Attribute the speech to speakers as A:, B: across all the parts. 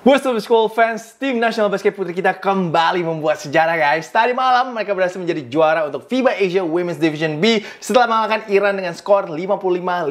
A: What's up school fans, tim nasional basket putri kita kembali membuat sejarah guys. Tadi malam mereka berhasil menjadi juara untuk FIBA Asia Women's Division B setelah mengalahkan Iran dengan skor 55-54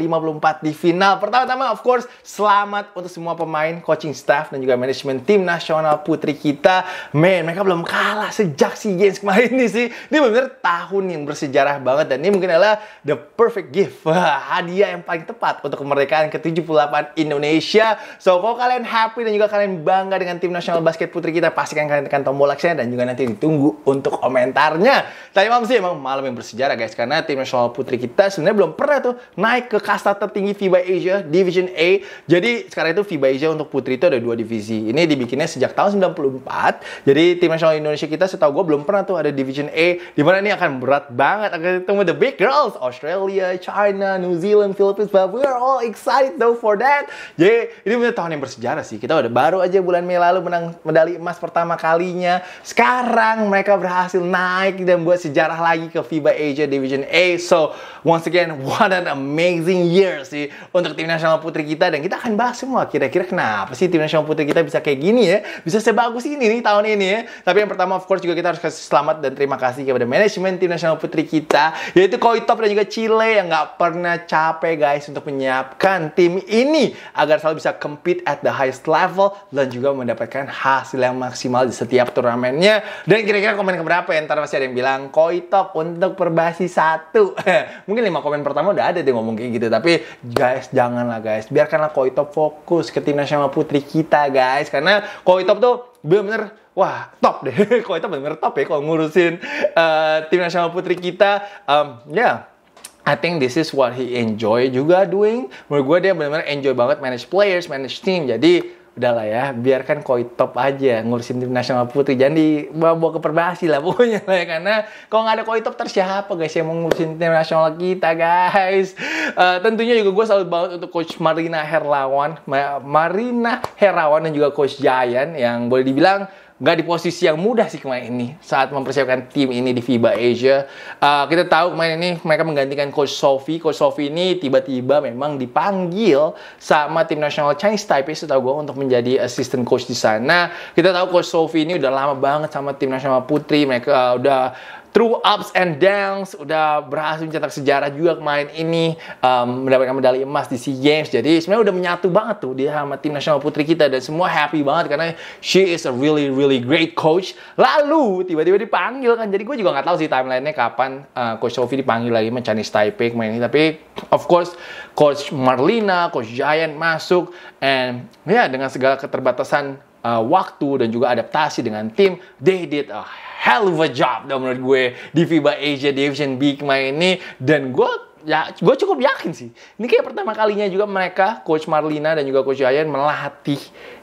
A: di final. Pertama-tama of course, selamat untuk semua pemain, coaching staff dan juga manajemen tim nasional putri kita. Man, mereka belum kalah sejak si Games kemarin nih sih. Ini benar tahun yang bersejarah banget dan ini mungkin adalah the perfect gift, hadiah yang paling tepat untuk kemerdekaan ke-78 Indonesia. So, kalau kalian happy dan juga kalian bangga dengan tim nasional basket putri kita, pastikan kalian tekan tombol like-nya dan juga nanti ditunggu untuk komentarnya. Tapi malam sih emang malam yang bersejarah guys, karena tim nasional putri kita sebenarnya belum pernah tuh naik ke kasta tertinggi FIBA Asia Division A. Jadi sekarang itu FIBA Asia untuk putri itu ada dua divisi. Ini dibikinnya sejak tahun 94. Jadi tim nasional Indonesia kita setahu gue belum pernah tuh ada Division A, dimana ini akan berat banget akan ketemu the big girls Australia, China, New Zealand, Philippines, but we are all excited though for that. Jadi ini benar tahun yang bersejarah sih. Kita udah baru aja bulan Mei lalu menang medali emas pertama kalinya. Sekarang mereka berhasil naik dan buat sejarah lagi ke FIBA Asia Division A. So, once again, what an amazing year sih untuk tim nasional putri kita. Dan kita akan bahas semua kira-kira kenapa sih tim nasional putri kita bisa kayak gini ya. Bisa sebagus ini nih tahun ini ya. Tapi yang pertama, of course, juga kita harus kasih selamat dan terima kasih kepada manajemen tim nasional putri kita. Yaitu Top dan juga Chile yang nggak pernah capek guys untuk menyiapkan tim ini agar selalu bisa compete at the highest level dan juga mendapatkan hasil yang maksimal di setiap turnamennya. Dan kira-kira komen keberapa ya? Ntar masih ada yang bilang Koi koitok untuk perbasi satu. Mungkin lima komen pertama udah ada deh ngomong kayak gitu. Tapi guys janganlah guys. Biarkanlah Koi koitok fokus ke tim nasional putri kita guys. Karena koitok tuh bener-bener wah top deh. Top bener-bener top ya kalau ngurusin uh, tim nasional putri kita. Um, ya yeah. I think this is what he enjoy juga doing. Menurut gue dia bener-bener enjoy banget manage players, manage team. Jadi udahlah ya biarkan koi top aja ngurusin tim nasional putri jangan dibawa ke perbasi lah pokoknya lah ya karena kalau nggak ada koi top terus siapa guys yang mau ngurusin tim nasional kita guys uh, tentunya juga gue salut banget untuk coach Marina Herlawan Ma Marina Herawan dan juga coach Jayan yang boleh dibilang nggak di posisi yang mudah sih kemarin ini saat mempersiapkan tim ini di FIBA Asia. Uh, kita tahu kemarin ini mereka menggantikan Coach Sofi. Coach Sofi ini tiba-tiba memang dipanggil sama tim nasional Chinese Taipei setahu gue untuk menjadi assistant coach di sana. Kita tahu Coach Sofi ini udah lama banget sama tim nasional putri. Mereka uh, udah through ups and downs udah berhasil mencetak sejarah juga main ini um, mendapatkan medali emas di SEA Games jadi sebenarnya udah menyatu banget tuh dia sama tim nasional putri kita dan semua happy banget karena she is a really really great coach lalu tiba-tiba dipanggil kan jadi gue juga nggak tahu sih timelinenya kapan uh, coach Sofi dipanggil lagi sama Chinese Taipei main ini tapi of course coach Marlina coach Giant masuk and ya yeah, dengan segala keterbatasan uh, waktu dan juga adaptasi dengan tim, they did a hell of a job dan menurut gue di FIBA Asia Division Big Man ini dan gue ya gue cukup yakin sih ini kayak pertama kalinya juga mereka coach Marlina dan juga coach Yayan melatih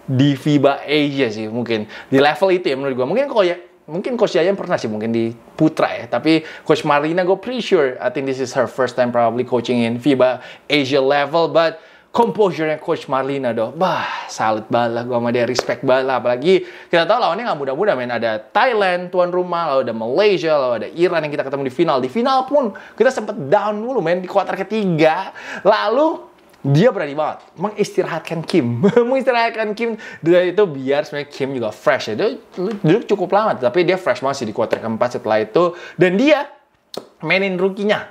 A: di FIBA Asia sih mungkin di level itu ya menurut gue mungkin kok ya mungkin coach Yayan pernah sih mungkin di Putra ya tapi coach Marlina gue pretty sure I think this is her first time probably coaching in FIBA Asia level but composure Coach Marlina doh. Bah, salut bala gue sama dia, respect bala. Apalagi kita tahu lawannya nggak mudah-mudah main. Ada Thailand, tuan rumah, lalu ada Malaysia, lalu ada Iran yang kita ketemu di final. Di final pun kita sempat down dulu main di kuarter ketiga. Lalu dia berani banget mengistirahatkan Kim mengistirahatkan Kim dan itu biar sebenarnya Kim juga fresh ya dia duduk cukup lama tapi dia fresh masih di kuarter keempat setelah itu dan dia mainin rukinya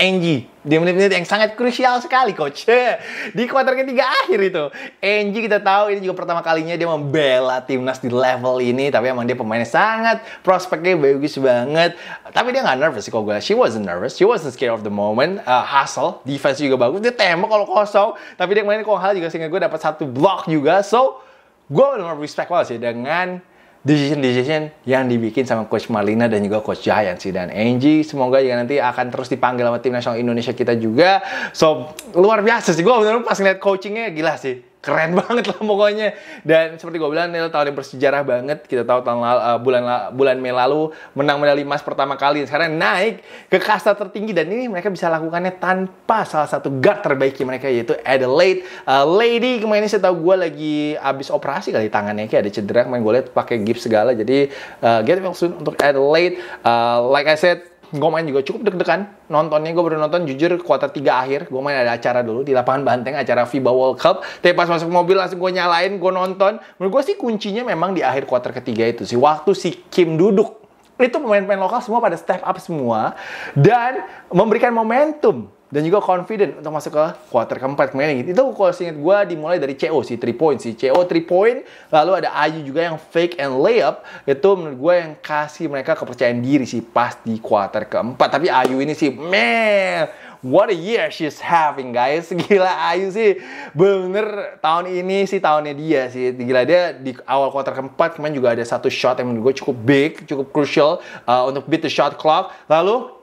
A: Angie di menit-menit yang sangat krusial sekali coach di kuarter ketiga akhir itu Angie kita tahu ini juga pertama kalinya dia membela timnas di level ini tapi emang dia pemainnya sangat prospeknya bagus banget tapi dia nggak nervous sih kalau gue she wasn't nervous she wasn't scared of the moment uh, hustle defense juga bagus dia tembak kalau kosong tapi dia kemarin kalau hal juga sehingga gue dapat satu block juga so gue benar-benar respect banget sih dengan decision-decision yang dibikin sama Coach Marlina dan juga Coach Jayan sih dan Angie semoga juga nanti akan terus dipanggil sama tim nasional Indonesia kita juga so luar biasa sih gue bener, bener pas ngeliat coachingnya gila sih keren banget lah pokoknya dan seperti gue bilang Neil tahun yang bersejarah banget kita tahu tahun lalu, uh, eh, bulan bulan Mei lalu menang medali emas pertama kali sekarang naik ke kasta tertinggi dan ini mereka bisa lakukannya tanpa salah satu guard terbaik mereka yaitu Adelaide uh, Lady kemarin saya tahu gue lagi abis operasi kali tangannya kayak ada cedera main gue lihat pakai gips segala jadi uh, get well soon untuk Adelaide uh, like I said gue main juga cukup deg-degan nontonnya gue baru nonton jujur kuota 3 akhir gue main ada acara dulu di lapangan Banteng acara FIBA World Cup tapi pas masuk mobil langsung gue nyalain gue nonton menurut gue sih kuncinya memang di akhir kuota ketiga itu sih waktu si Kim duduk itu pemain-pemain lokal semua pada step up semua dan memberikan momentum dan juga confident untuk masuk ke quarter keempat kemarin gitu. Itu kalau seingat gue dimulai dari CO sih, 3 point, sih. CO 3 point, lalu ada Ayu juga yang fake and layup, itu menurut gue yang kasih mereka kepercayaan diri sih pas di quarter keempat. Tapi Ayu ini sih, man, what a year she's having guys. Gila Ayu sih, bener tahun ini sih tahunnya dia sih. Gila dia di awal quarter keempat kemarin juga ada satu shot yang menurut gue cukup big, cukup crucial uh, untuk beat the shot clock. Lalu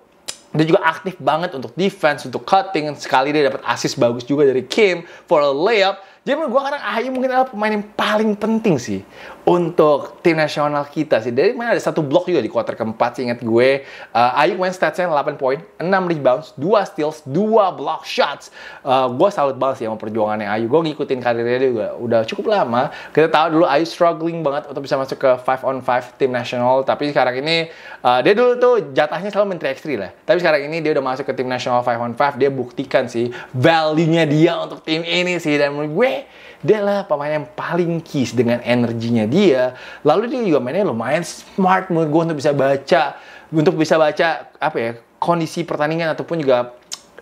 A: dia juga aktif banget untuk defense, untuk cutting. Sekali dia dapat assist bagus juga dari Kim for a layup. Jadi menurut gue kadang AHY mungkin adalah pemain yang paling penting sih untuk tim nasional kita sih. Dari mana ada satu blok juga di quarter keempat sih ingat gue. Uh, eh, Ayuk main statsnya 8 poin, 6 rebounds, 2 steals, 2 block shots. Uh, gue salut banget sih sama perjuangannya Ayu. Gue ngikutin karirnya dia juga udah cukup lama. Kita tahu dulu Ayu struggling banget untuk bisa masuk ke 5 on 5 tim nasional. Tapi sekarang ini uh, dia dulu tuh jatahnya selalu menteri ekstri lah. Tapi sekarang ini dia udah masuk ke tim nasional 5 on 5. Dia buktikan sih value-nya dia untuk tim ini sih. Dan menurut gue dia lah pemain yang paling kis dengan energinya dia lalu dia juga mainnya lumayan smart menurut gue untuk bisa baca untuk bisa baca apa ya kondisi pertandingan ataupun juga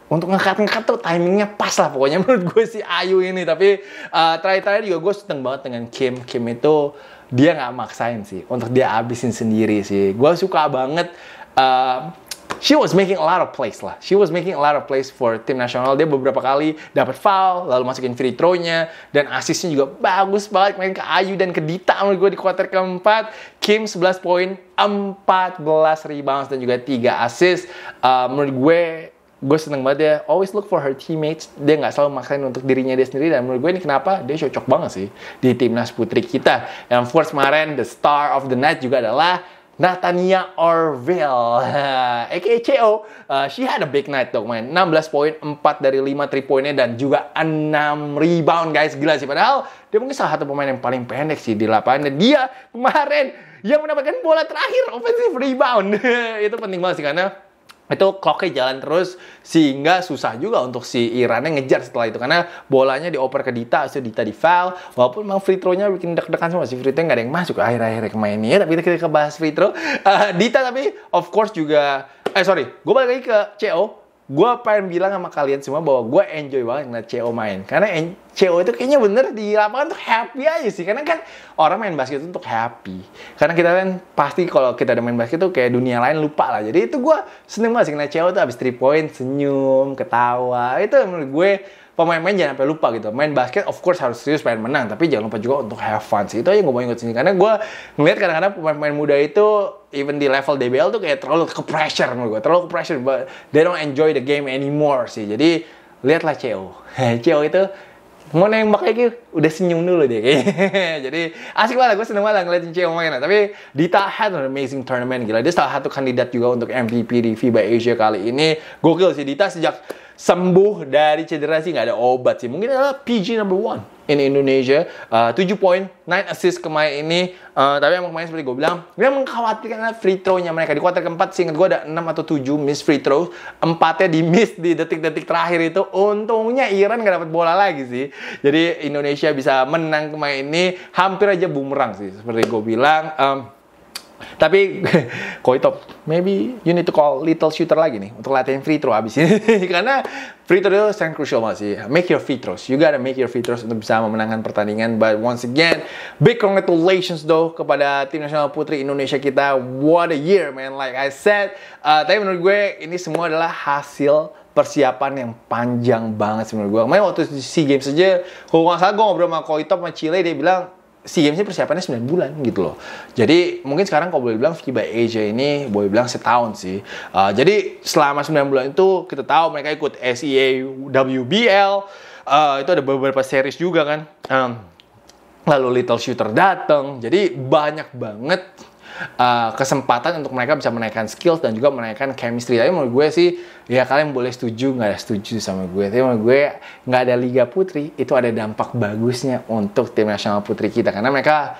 A: untuk ngekat-ngekat tuh timingnya pas lah pokoknya menurut gue si Ayu ini tapi uh, terakhir-terakhir juga gue seneng banget dengan Kim Kim itu dia nggak maksain sih untuk dia abisin sendiri sih gue suka banget uh, she was making a lot of plays lah. She was making a lot of plays for tim nasional. Dia beberapa kali dapat foul, lalu masukin free throw-nya dan asisnya juga bagus banget main ke Ayu dan ke Dita menurut gue di kuarter keempat. Kim 11 poin, 14 rebounds dan juga 3 assist. Uh, menurut gue gue seneng banget Dia always look for her teammates dia nggak selalu maksain untuk dirinya dia sendiri dan menurut gue ini kenapa dia cocok banget sih di timnas putri kita Yang first kemarin the star of the night juga adalah Nathania Orville, aka CO, uh, she had a big night dong man. 16 poin, 4 dari 5 3 poinnya dan juga 6 rebound guys. Gila sih padahal dia mungkin salah satu pemain yang paling pendek sih di lapangan. Dan dia kemarin yang mendapatkan bola terakhir offensive rebound. Itu penting banget sih karena itu clocknya jalan terus sehingga susah juga untuk si Irannya ngejar setelah itu karena bolanya dioper ke Dita so Dita di foul walaupun memang free throw-nya bikin deg-degan semua si free throw nggak ada yang masuk akhir-akhir kemain ini ya tapi kita, kita bahas free throw uh, Dita tapi of course juga eh sorry gue balik lagi ke CO gue pengen bilang sama kalian semua bahwa gue enjoy banget ngeliat CO main karena CEO itu kayaknya bener di lapangan tuh happy aja sih karena kan orang main basket itu untuk happy karena kita kan pasti kalau kita udah main basket tuh kayak dunia lain lupa lah jadi itu gue seneng banget sih ngeliat CO tuh abis 3 point senyum ketawa itu menurut gue pemain-pemain jangan sampai lupa gitu. Main basket of course harus serius pengen menang, tapi jangan lupa juga untuk have fun sih. Itu aja gue mau ingat sini. Karena gue ngeliat kadang-kadang pemain-pemain muda itu even di level DBL tuh kayak terlalu ke pressure menurut gue. Terlalu ke pressure, but they don't enjoy the game anymore sih. Jadi lihatlah CEO CEO itu mau nembak makanya gitu, udah senyum dulu deh kayaknya. Jadi asik banget, gue seneng banget ngeliatin Ceo mainnya. Tapi Dita had an amazing tournament, gila. Dia salah satu kandidat juga untuk MVP di FIBA Asia kali ini. Gokil sih Dita sejak sembuh dari cedera sih nggak ada obat sih. Mungkin adalah PG number one in Indonesia. Ah, uh, 7 poin, 9 assist kemarin ini. Uh, tapi emang kemarin seperti gue bilang, dia mengkhawatirkan free throw-nya mereka. Di kuarter keempat sih gue ada 6 atau 7 miss free throw. Empatnya di miss di detik-detik terakhir itu. Untungnya Iran nggak dapat bola lagi sih. Jadi Indonesia bisa menang kemarin ini. Hampir aja bumerang sih. Seperti gue bilang. Um, tapi Top, maybe you need to call little shooter lagi nih untuk latihan free throw abis ini. Karena free throw itu sangat crucial banget sih. Make your free throws. You gotta make your free throws untuk bisa memenangkan pertandingan. But once again, big congratulations though kepada tim nasional putri Indonesia kita. What a year man, like I said. Uh, tapi menurut gue ini semua adalah hasil persiapan yang panjang banget menurut gue. Kemarin waktu SEA Games aja, kalau nggak salah gue ngobrol sama Top, sama Chile, dia bilang, si Games ini persiapannya 9 bulan gitu loh. Jadi mungkin sekarang kalau boleh bilang FIBA Asia ini boleh bilang setahun sih. Uh, jadi selama 9 bulan itu kita tahu mereka ikut SEA WBL, uh, itu ada beberapa series juga kan. Um, lalu Little Shooter datang, jadi banyak banget uh, kesempatan untuk mereka bisa menaikkan skills dan juga menaikkan chemistry. Tapi menurut gue sih ya kalian boleh setuju nggak ada setuju sama gue. Tapi menurut gue nggak ada Liga Putri itu ada dampak bagusnya untuk tim nasional putri kita karena mereka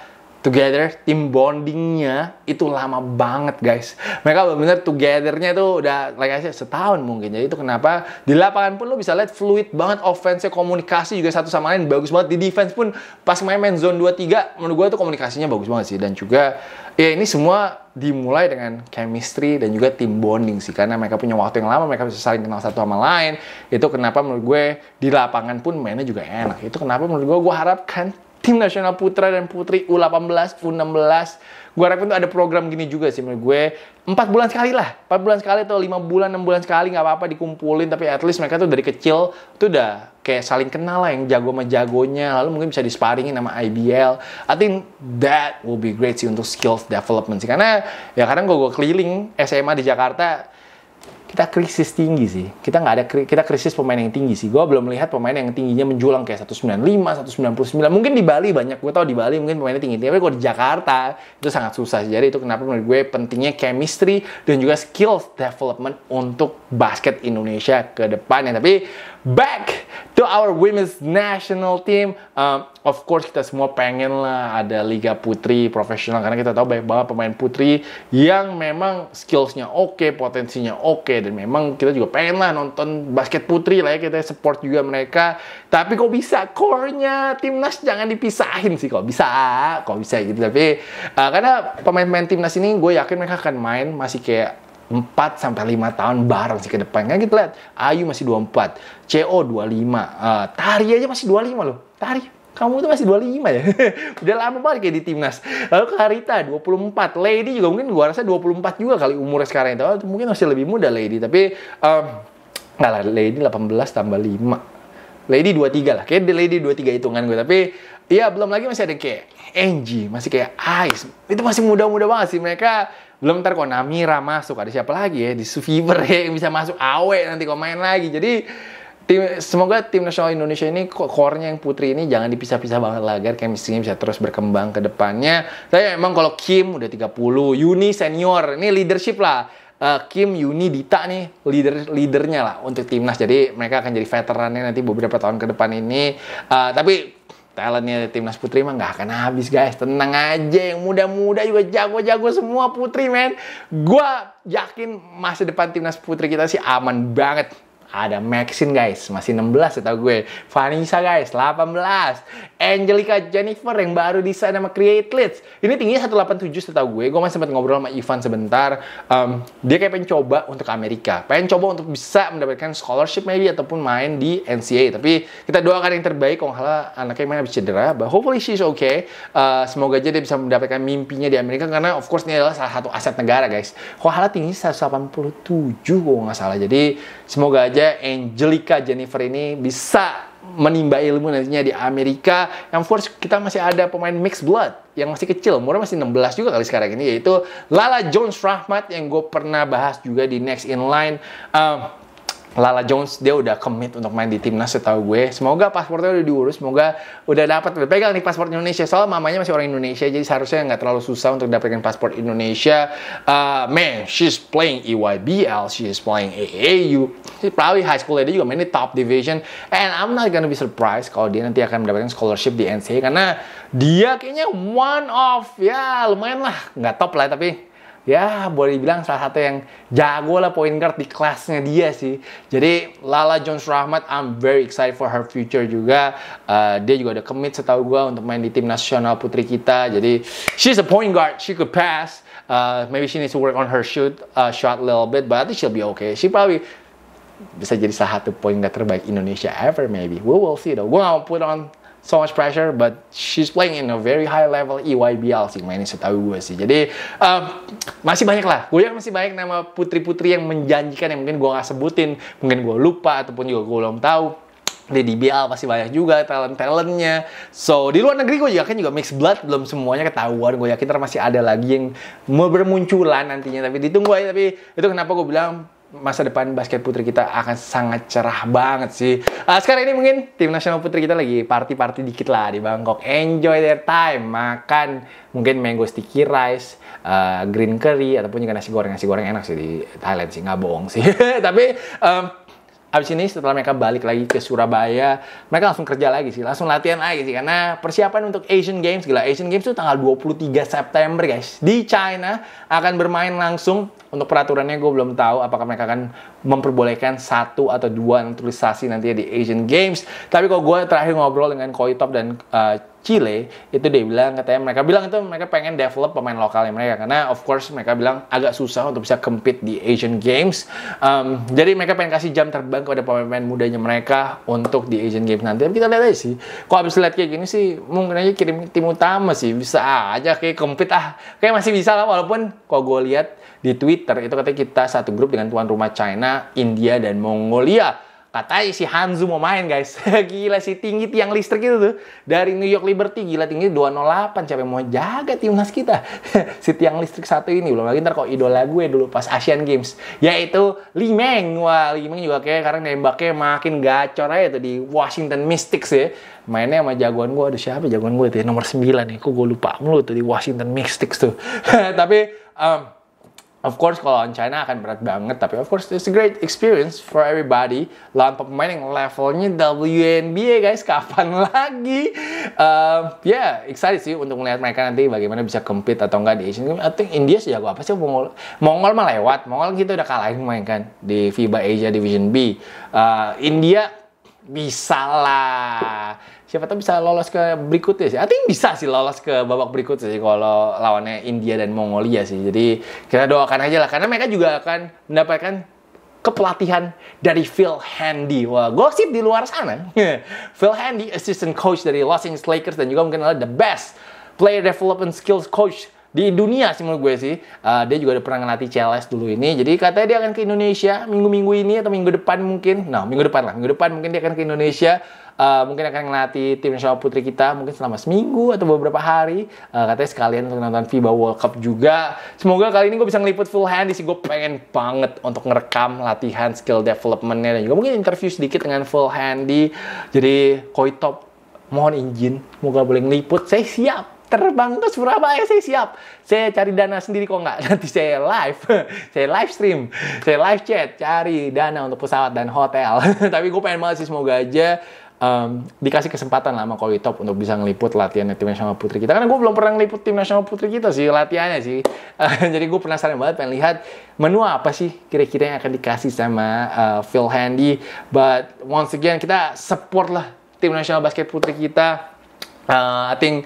A: together, tim bondingnya itu lama banget guys. Mereka benar-benar togethernya itu udah like I said, setahun mungkin. Jadi itu kenapa di lapangan pun lo bisa lihat fluid banget offense komunikasi juga satu sama lain bagus banget. Di defense pun pas main-main zone 2-3 menurut gue tuh komunikasinya bagus banget sih. Dan juga ya ini semua dimulai dengan chemistry dan juga tim bonding sih. Karena mereka punya waktu yang lama, mereka bisa saling kenal satu sama lain. Itu kenapa menurut gue di lapangan pun mainnya juga enak. Itu kenapa menurut gue gue harapkan tim nasional putra dan putri U18, U16. Gue harapin tuh ada program gini juga sih menurut gue. empat bulan sekali lah, empat bulan sekali atau lima bulan, enam bulan sekali nggak apa-apa dikumpulin. Tapi at least mereka tuh dari kecil tuh udah kayak saling kenal lah yang jago sama jagonya. Lalu mungkin bisa disparingin sama IBL. I think that will be great sih untuk skills development sih. Karena ya kadang gue, gue keliling SMA di Jakarta, kita krisis tinggi sih. Kita nggak ada kita krisis pemain yang tinggi sih. Gue belum melihat pemain yang tingginya menjulang kayak 195, 199. Mungkin di Bali banyak. Gue tau di Bali mungkin pemainnya tinggi. Tapi kalau di Jakarta itu sangat susah. Jadi itu kenapa menurut gue pentingnya chemistry dan juga skill development untuk basket Indonesia ke depannya. Tapi back to our women's national team. Um, of course kita semua pengen lah ada liga putri profesional karena kita tahu banyak banget pemain putri yang memang skillsnya oke, okay, potensinya oke okay, dan memang kita juga pengen lah nonton basket putri lah ya kita support juga mereka. Tapi kok bisa core-nya timnas jangan dipisahin sih kok bisa, kok bisa gitu tapi uh, karena pemain-pemain timnas ini gue yakin mereka akan main masih kayak 4 sampai 5 tahun bareng sih ke depan. Kan kita gitu, lihat Ayu masih 24, CO 25, uh, Tari aja masih 25 loh. Tari kamu itu masih 25 ya. Udah lama banget kayak di timnas. Lalu Karita 24, Lady juga mungkin gua rasa 24 juga kali umurnya sekarang itu. Oh, mungkin masih lebih muda Lady, tapi um, enggak lah Lady 18 tambah 5. Lady 23 lah. Kayaknya Lady 23 hitungan gue, tapi Iya, belum lagi masih ada kayak Angie, masih kayak Ice. Itu masih muda-muda banget sih mereka. Belum ntar kok Namira masuk, ada siapa lagi ya di Fever ya yang bisa masuk awe nanti kok main lagi. Jadi tim semoga tim nasional Indonesia ini core-nya yang putri ini jangan dipisah-pisah banget lah agar chemistry-nya bisa terus berkembang ke depannya. Saya emang kalau Kim udah 30, Yuni senior, ini leadership lah. Uh, Kim, Yuni, Dita nih leader leadernya lah untuk timnas. Jadi mereka akan jadi veterannya nanti beberapa tahun ke depan ini. Uh, tapi talentnya timnas putri mah nggak akan habis guys tenang aja yang muda-muda juga jago-jago semua putri men gue yakin masa depan timnas putri kita sih aman banget ada Maxine guys, masih 16 setahu gue. Vanessa guys, 18. Angelica Jennifer yang baru desain sama Create Leads. Ini tingginya 187 setahu gue. Gue masih sempat ngobrol sama Ivan sebentar. Um, dia kayak pengen coba untuk Amerika. Pengen coba untuk bisa mendapatkan scholarship maybe ataupun main di NCAA. Tapi kita doakan yang terbaik kalau anaknya main habis cedera. But hopefully she's okay. Uh, semoga aja dia bisa mendapatkan mimpinya di Amerika karena of course ini adalah salah satu aset negara guys. hal tinggi 187 kalau nggak salah. Jadi semoga aja Angelica Jennifer ini bisa menimba ilmu nantinya di Amerika yang force kita masih ada pemain mixed blood yang masih kecil umurnya masih 16 juga kali sekarang ini yaitu Lala Jones Rahmat yang gue pernah bahas juga di Next Line. um, Lala Jones dia udah commit untuk main di timnas setahu gue. Semoga paspornya udah diurus, semoga udah dapat pegang nih paspor Indonesia. Soalnya mamanya masih orang Indonesia, jadi seharusnya nggak terlalu susah untuk dapetin paspor Indonesia. Uh, man, she's playing EYBL, she's playing AAU. She's probably high school dia juga main di top division. And I'm not gonna be surprised kalau dia nanti akan mendapatkan scholarship di NCAA karena dia kayaknya one of ya lumayan lah, nggak top lah tapi ya boleh dibilang salah satu yang jago lah point guard di kelasnya dia sih. Jadi Lala Jones Rahmat, I'm very excited for her future juga. Uh, dia juga ada commit setahu gue untuk main di tim nasional putri kita. Jadi she's a point guard, she could pass. Uh, maybe she needs to work on her shoot, uh, shot a little bit, but I think she'll be okay. She probably bisa jadi salah satu point guard terbaik Indonesia ever maybe. We will see though. Gue gak mau put on so much pressure, but she's playing in a very high level EYBL sih mainnya setahu gue sih. Jadi um, masih banyak lah, gue yakin masih banyak nama putri-putri yang menjanjikan yang mungkin gue nggak sebutin, mungkin gue lupa ataupun juga gue belum tahu. Di DBL pasti banyak juga talent-talentnya. So, di luar negeri gue juga kan juga mixed blood belum semuanya ketahuan. Gue yakin masih ada lagi yang mau bermunculan nantinya. Tapi ditunggu aja. Tapi itu kenapa gue bilang masa depan basket putri kita akan sangat cerah banget sih. Uh, sekarang ini mungkin tim nasional putri kita lagi party-party dikit lah di Bangkok. Enjoy their time, makan mungkin mango sticky rice, uh, green curry ataupun juga nasi goreng. Nasi goreng enak sih di Thailand sih, nggak bohong sih. Tapi um, Habis ini setelah mereka balik lagi ke Surabaya, mereka langsung kerja lagi sih, langsung latihan lagi sih karena persiapan untuk Asian Games gila. Asian Games itu tanggal 23 September, guys. Di China akan bermain langsung. Untuk peraturannya gue belum tahu apakah mereka akan memperbolehkan satu atau dua naturalisasi nantinya di Asian Games. Tapi kalau gue terakhir ngobrol dengan Koi Top dan uh, Chile itu dia bilang katanya mereka bilang itu mereka pengen develop pemain lokalnya mereka karena of course mereka bilang agak susah untuk bisa compete di Asian Games um, jadi mereka pengen kasih jam terbang kepada pemain-pemain mudanya mereka untuk di Asian Games nanti tapi kita lihat aja sih kok habis lihat kayak gini sih mungkin aja kirim tim utama sih bisa aja kayak compete ah kayak masih bisa lah walaupun kok gue lihat di Twitter itu katanya kita satu grup dengan tuan rumah China, India dan Mongolia katanya si Hanzu mau main guys. gila si tinggi tiang listrik itu tuh. Dari New York Liberty gila tinggi 208. Siapa yang mau jaga timnas kita? si tiang listrik satu ini. Belum lagi ntar kok idola gue dulu pas Asian Games. Yaitu Li Meng. Wah Li Meng juga kayak karena nembaknya makin gacor aja tuh di Washington Mystics ya. Mainnya sama jagoan gue. Aduh siapa jagoan gue tuh ya? Nomor 9 nih. Ya. Kok gue lupa mulu tuh di Washington Mystics tuh. Tapi um, Of course kalau lawan China akan berat banget, tapi of course it's a great experience for everybody. Lawan pemain yang levelnya WNBA guys, kapan lagi? Uh, yeah, excited sih untuk melihat mereka nanti bagaimana bisa compete atau enggak di Asian Games. I think India sih jago apa sih Mongol? Mongol mah lewat. Mongol kita gitu udah kalahin main kan di FIBA Asia Division B. Uh, India bisa lah siapa tahu bisa lolos ke berikutnya sih. I think bisa sih lolos ke babak berikutnya sih kalau lawannya India dan Mongolia sih. Jadi kita doakan aja lah karena mereka juga akan mendapatkan kepelatihan dari Phil Handy. Wah, gosip di luar sana. Phil Handy, assistant coach dari Los Angeles Lakers dan juga mungkin adalah the best player development skills coach di dunia sih menurut gue sih. Uh, dia juga ada pernah ngelatih CLS dulu ini. Jadi katanya dia akan ke Indonesia minggu-minggu ini atau minggu depan mungkin. Nah, minggu depan lah. Minggu depan mungkin dia akan ke Indonesia. Uh, mungkin akan ngelatih tim nasional putri kita mungkin selama seminggu atau beberapa hari uh, katanya sekalian untuk nonton FIBA World Cup juga semoga kali ini gue bisa ngeliput full hand sih gue pengen banget untuk ngerekam latihan skill developmentnya dan juga mungkin interview sedikit dengan full handy jadi koi top mohon izin semoga boleh ngeliput saya siap terbang ke Surabaya saya siap saya cari dana sendiri kok nggak nanti saya live saya live stream saya live chat cari dana untuk pesawat dan hotel tapi gue pengen banget sih semoga aja um, dikasih kesempatan lah sama Kowi Top untuk bisa ngeliput latihan tim nasional putri kita karena gue belum pernah ngeliput tim nasional putri kita sih latihannya sih jadi gue penasaran banget pengen lihat menu apa sih kira-kira yang akan dikasih sama uh, Phil Handy but once again kita support lah tim nasional basket putri kita uh, I think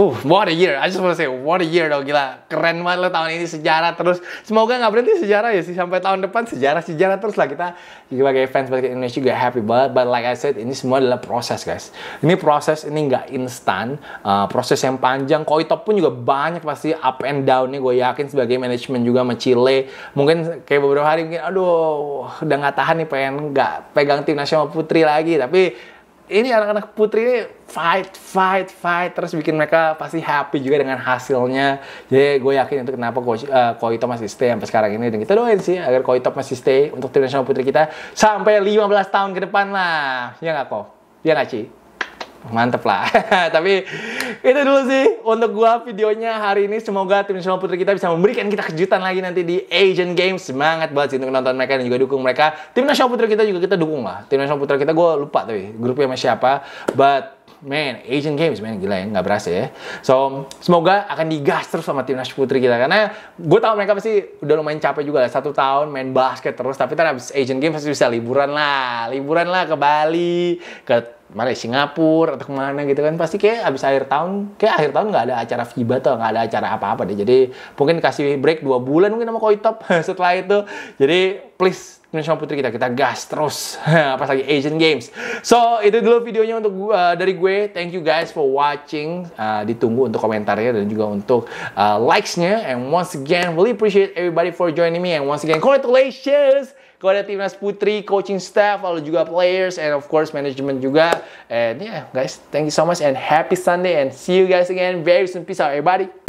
A: Wah what a year. I just wanna say, what a year dong, gila. Keren banget lo tahun ini sejarah terus. Semoga gak berhenti sejarah ya sih sampai tahun depan sejarah-sejarah terus lah kita sebagai fans basket Indonesia juga happy banget. But like I said, ini semua adalah proses guys. Ini proses ini gak instan, uh, proses yang panjang. Koi Top pun juga banyak pasti up and down downnya. Gue yakin sebagai manajemen juga sama Mungkin kayak beberapa hari mungkin, aduh, udah gak tahan nih pengen gak pegang tim nasional putri lagi. Tapi ini anak-anak putri ini fight, fight, fight terus bikin mereka pasti happy juga dengan hasilnya. Jadi gue yakin itu kenapa eh, koi uh, Top masih stay sampai sekarang ini dan kita doain sih agar koi top masih stay untuk tim nasional putri kita sampai 15 tahun ke depan lah. Ya nggak kok? Ya nggak sih mantep lah. Tapi itu dulu sih untuk gua videonya hari ini. Semoga tim nasional putri kita bisa memberikan kita kejutan lagi nanti di Asian Games. Semangat banget sih untuk nonton mereka dan juga dukung mereka. Tim nasional putri kita juga kita dukung lah. Tim nasional putri kita gua lupa tapi grupnya sama siapa. But man Asian Games man gila ya nggak berasa ya so semoga akan digas terus sama timnas putri kita karena gue tau mereka pasti udah lumayan capek juga lah satu tahun main basket terus tapi ntar abis Asian Games pasti bisa liburan lah liburan lah ke Bali ke mana Singapura atau kemana gitu kan pasti kayak abis akhir tahun kayak akhir tahun nggak ada acara FIBA atau nggak ada acara apa-apa deh jadi mungkin kasih break dua bulan mungkin sama top setelah itu jadi please Indonesia Putri kita. Kita gas terus. Pas lagi Asian Games. So, itu dulu videonya untuk uh, dari gue. Thank you guys for watching. Uh, ditunggu untuk komentarnya dan juga untuk uh, eh, likes And once again, really appreciate everybody for joining me. And once again, congratulations kepada timnas putri, coaching staff, lalu juga players, and of course management juga. And yeah, guys, thank you so much and happy Sunday and see you guys again very soon. Peace out, everybody.